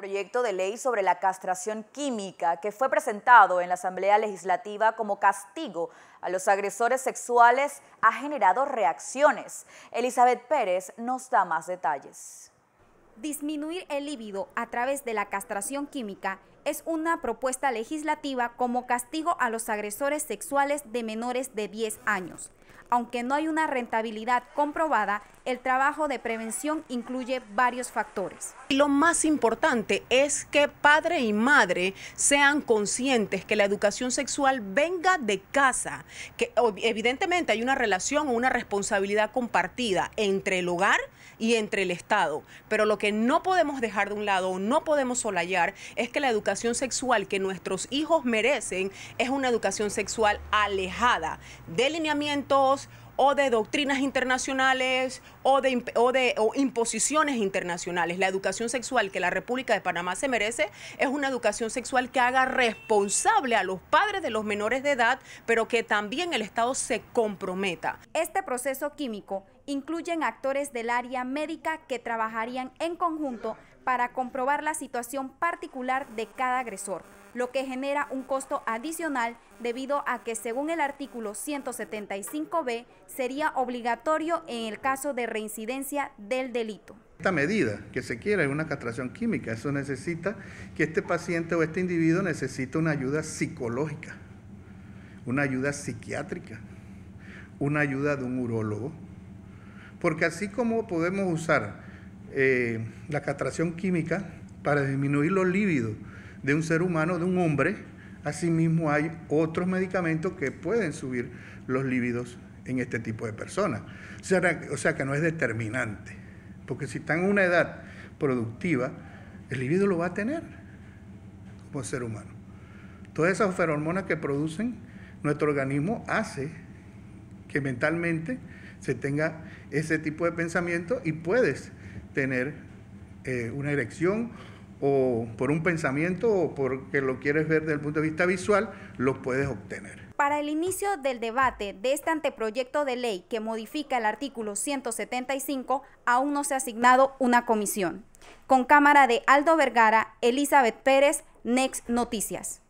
proyecto de ley sobre la castración química que fue presentado en la Asamblea Legislativa como castigo a los agresores sexuales ha generado reacciones. Elizabeth Pérez nos da más detalles. Disminuir el líbido a través de la castración química es una propuesta legislativa como castigo a los agresores sexuales de menores de 10 años. Aunque no hay una rentabilidad comprobada, el trabajo de prevención incluye varios factores. Lo más importante es que padre y madre sean conscientes que la educación sexual venga de casa, que evidentemente hay una relación o una responsabilidad compartida entre el hogar y entre el Estado, pero lo que no podemos dejar de un lado o no podemos solayar es que la educación educación sexual que nuestros hijos merecen es una educación sexual alejada de lineamientos o de doctrinas internacionales o de, o de imposiciones internacionales. La educación sexual que la República de Panamá se merece es una educación sexual que haga responsable a los padres de los menores de edad, pero que también el Estado se comprometa. Este proceso químico incluyen actores del área médica que trabajarían en conjunto para comprobar la situación particular de cada agresor, lo que genera un costo adicional debido a que según el artículo 175b sería obligatorio en el caso de reincidencia del delito. Esta medida que se quiera es una castración química, eso necesita que este paciente o este individuo necesite una ayuda psicológica, una ayuda psiquiátrica, una ayuda de un urólogo, porque así como podemos usar eh, la castración química para disminuir los lívidos de un ser humano, de un hombre. Asimismo hay otros medicamentos que pueden subir los lívidos en este tipo de personas. O sea, que no es determinante, porque si están en una edad productiva, el lívido lo va a tener como ser humano. Todas esas feromonas que producen nuestro organismo hace que mentalmente se tenga ese tipo de pensamiento y puedes tener eh, una erección o por un pensamiento o porque lo quieres ver desde el punto de vista visual, lo puedes obtener. Para el inicio del debate de este anteproyecto de ley que modifica el artículo 175, aún no se ha asignado una comisión. Con cámara de Aldo Vergara, Elizabeth Pérez, Next Noticias.